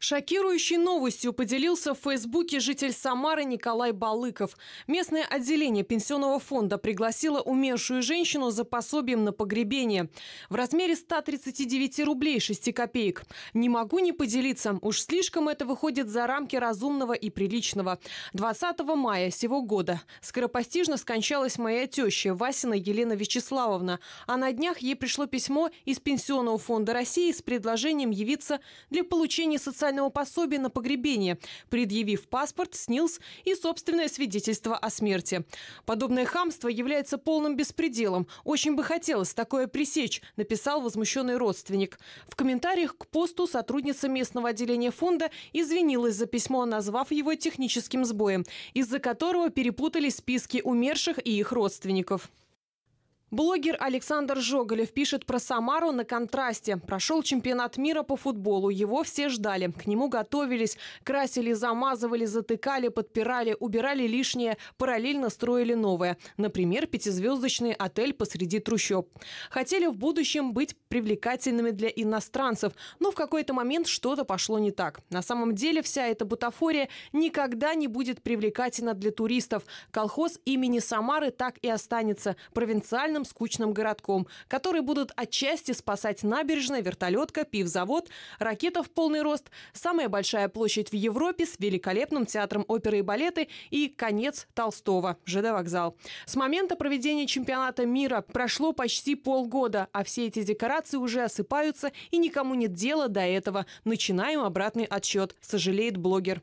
Шокирующей новостью поделился в Фейсбуке житель Самары Николай Балыков. Местное отделение пенсионного фонда пригласило умершую женщину за пособием на погребение в размере 139 рублей 6 копеек. Не могу не поделиться, уж слишком это выходит за рамки разумного и приличного. 20 мая сего года скоропостижно скончалась моя теща Васина Елена Вячеславовна, а на днях ей пришло письмо из Пенсионного фонда России с предложением явиться для получения социального социального пособия на погребение, предъявив паспорт, СНИЛС и собственное свидетельство о смерти. Подобное хамство является полным беспределом. Очень бы хотелось такое пресечь, написал возмущенный родственник. В комментариях к посту сотрудница местного отделения фонда извинилась за письмо, назвав его техническим сбоем, из-за которого перепутались списки умерших и их родственников. Блогер Александр Жоголев пишет про Самару на контрасте. Прошел чемпионат мира по футболу. Его все ждали. К нему готовились, красили, замазывали, затыкали, подпирали, убирали лишнее, параллельно строили новое. Например, пятизвездочный отель посреди трущоб. Хотели в будущем быть привлекательными для иностранцев, но в какой-то момент что-то пошло не так. На самом деле вся эта бутафория никогда не будет привлекательна для туристов. Колхоз имени Самары так и останется провинциально маленьким скучным городком, которые будут отчасти спасать набережная, вертолетка, пивзавод, ракета в полный рост, самая большая площадь в Европе с великолепным театром оперы и балеты и конец Толстого, ЖД вокзал. С момента проведения чемпионата мира прошло почти полгода, а все эти декорации уже осыпаются и никому нет дела до этого. Начинаем обратный отсчет, сожалеет блогер.